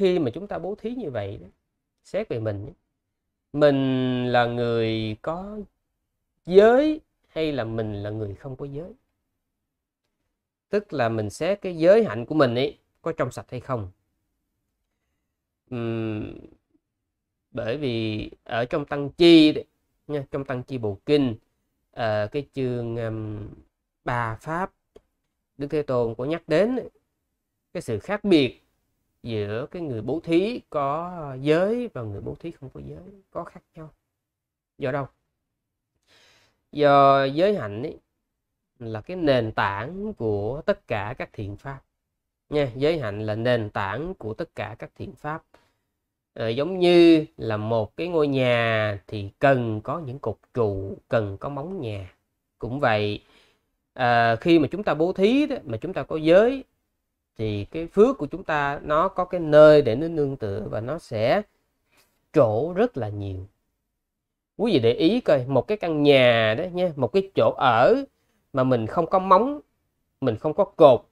khi mà chúng ta bố thí như vậy đó, xét về mình mình là người có giới hay là mình là người không có giới tức là mình xét cái giới hạnh của mình ấy có trong sạch hay không uhm, bởi vì ở trong tăng chi đấy, nha trong tăng chi bộ kinh à, cái chương um, bà pháp đức thế tôn có nhắc đến cái sự khác biệt giữa cái người bố thí có giới và người bố thí không có giới có khác nhau do đâu do giới hạnh ấy, là cái nền tảng của tất cả các thiện pháp nha giới hạnh là nền tảng của tất cả các thiện pháp à, giống như là một cái ngôi nhà thì cần có những cột trụ cần có móng nhà cũng vậy à, khi mà chúng ta bố thí đó, mà chúng ta có giới thì cái phước của chúng ta nó có cái nơi để nó nương tựa và nó sẽ chỗ rất là nhiều quý vị để ý coi một cái căn nhà đó nha một cái chỗ ở mà mình không có móng mình không có cột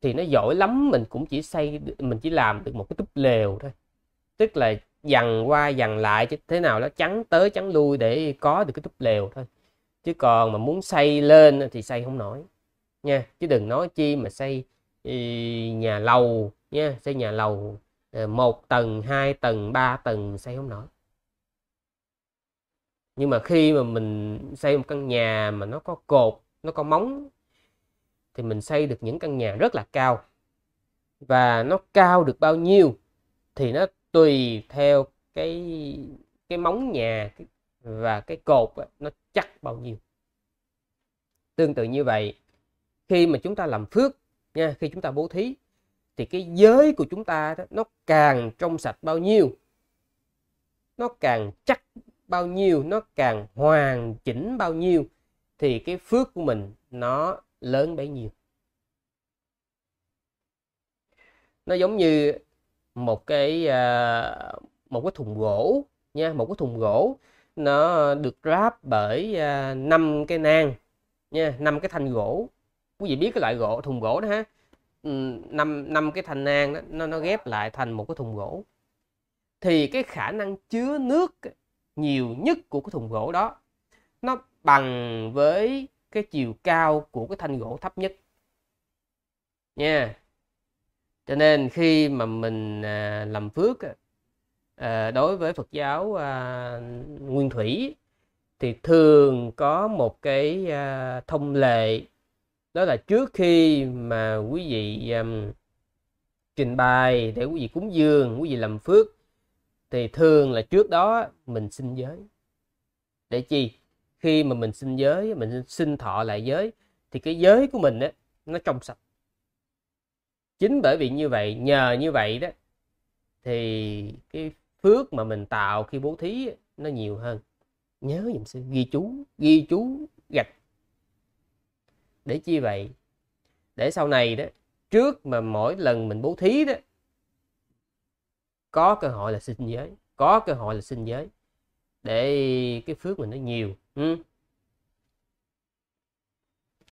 thì nó giỏi lắm mình cũng chỉ xây mình chỉ làm được một cái túp lều thôi tức là dằn qua dằn lại chứ thế nào nó trắng tới trắng lui để có được cái túp lều thôi chứ còn mà muốn xây lên thì xây không nổi nha chứ đừng nói chi mà xây nhà lầu nha xây nhà lầu ờ, một tầng hai tầng ba tầng xây không nổi nhưng mà khi mà mình xây một căn nhà mà nó có cột nó có móng thì mình xây được những căn nhà rất là cao và nó cao được bao nhiêu thì nó tùy theo cái cái móng nhà và cái cột nó chắc bao nhiêu tương tự như vậy khi mà chúng ta làm phước nha khi chúng ta bố thí thì cái giới của chúng ta đó, nó càng trong sạch bao nhiêu nó càng chắc bao nhiêu nó càng hoàn chỉnh bao nhiêu thì cái phước của mình nó lớn bấy nhiêu nó giống như một cái à, một cái thùng gỗ nha một cái thùng gỗ nó được ráp bởi à, năm cái nang nha năm cái thanh gỗ quý vị biết cái loại gỗ thùng gỗ đó ha năm năm cái thanh nang đó, nó nó ghép lại thành một cái thùng gỗ thì cái khả năng chứa nước nhiều nhất của cái thùng gỗ đó nó bằng với cái chiều cao của cái thanh gỗ thấp nhất nha cho nên khi mà mình à, làm phước à, đối với Phật giáo à, nguyên thủy thì thường có một cái thông lệ đó là trước khi mà quý vị um, trình bày để quý vị cúng dường quý vị làm phước thì thường là trước đó mình xin giới để chi khi mà mình xin giới mình xin thọ lại giới thì cái giới của mình á nó trong sạch chính bởi vì như vậy nhờ như vậy đó thì cái phước mà mình tạo khi bố thí nó nhiều hơn nhớ dùm sư ghi chú ghi chú gạch để chi vậy để sau này đó trước mà mỗi lần mình bố thí đó có cơ hội là sinh giới có cơ hội là sinh giới để cái phước mình nó nhiều ừ.